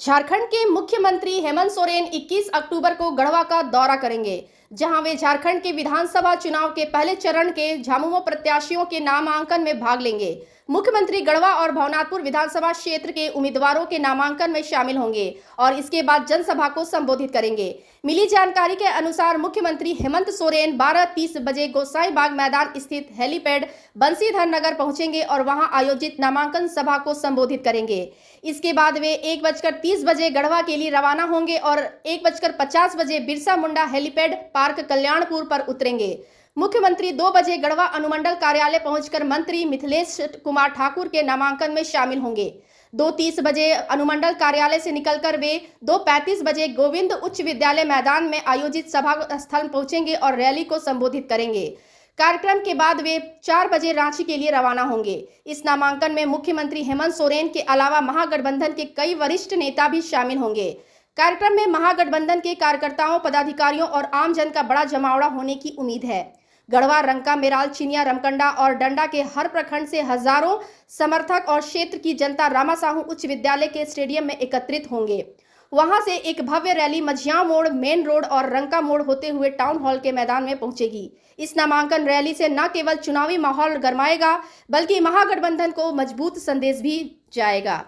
झारखंड के मुख्यमंत्री हेमंत सोरेन 21 अक्टूबर को गढ़वा का दौरा करेंगे जहां वे झारखंड के विधानसभा चुनाव के पहले चरण के झामुमो प्रत्याशियों के नामांकन में भाग लेंगे मुख्यमंत्री गढ़वा और भवनाथपुर विधानसभा क्षेत्र के उम्मीदवारों के नामांकन में शामिल होंगे और इसके बाद जनसभा को संबोधित करेंगे मिली जानकारी के अनुसार मुख्यमंत्री हेमंत सोरेन बारह तीस बजे गोसाई बाग मैदान स्थित हेलीपैड बंसीधर नगर पहुंचेंगे और वहां आयोजित नामांकन सभा को संबोधित करेंगे इसके बाद वे एक बजकर तीस बजे गढ़वा के लिए रवाना होंगे और एक बजकर पचास बजे बिरसा मुंडा हेलीपैड पार्क कल्याणपुर पर उतरेंगे मुख्यमंत्री दो बजे गढ़वा अनुमंडल कार्यालय पहुंचकर मंत्री मिथिलेश कुमार ठाकुर के नामांकन में शामिल होंगे दो तीस बजे अनुमंडल कार्यालय से निकलकर वे दो पैंतीस बजे गोविंद उच्च विद्यालय मैदान में आयोजित सभा स्थल पहुंचेंगे और रैली को संबोधित करेंगे कार्यक्रम के बाद वे चार बजे रांची के लिए रवाना होंगे इस नामांकन में मुख्यमंत्री हेमंत सोरेन के अलावा महागठबंधन के कई वरिष्ठ नेता भी शामिल होंगे कार्यक्रम में महागठबंधन के कार्यकर्ताओं पदाधिकारियों और आमजन का बड़ा जमावड़ा होने की उम्मीद है गढ़वा रंका मेराल चिनिया रमकंडा और डंडा के हर प्रखंड से हजारों समर्थक और क्षेत्र की जनता रामा साहू उच्च विद्यालय के स्टेडियम में एकत्रित होंगे वहां से एक भव्य रैली मझिया मोड़ मेन रोड और रंका मोड़ होते हुए टाउन हॉल के मैदान में पहुंचेगी इस नामांकन रैली से न केवल चुनावी माहौल गरमाएगा बल्कि महागठबंधन को मजबूत संदेश भी जाएगा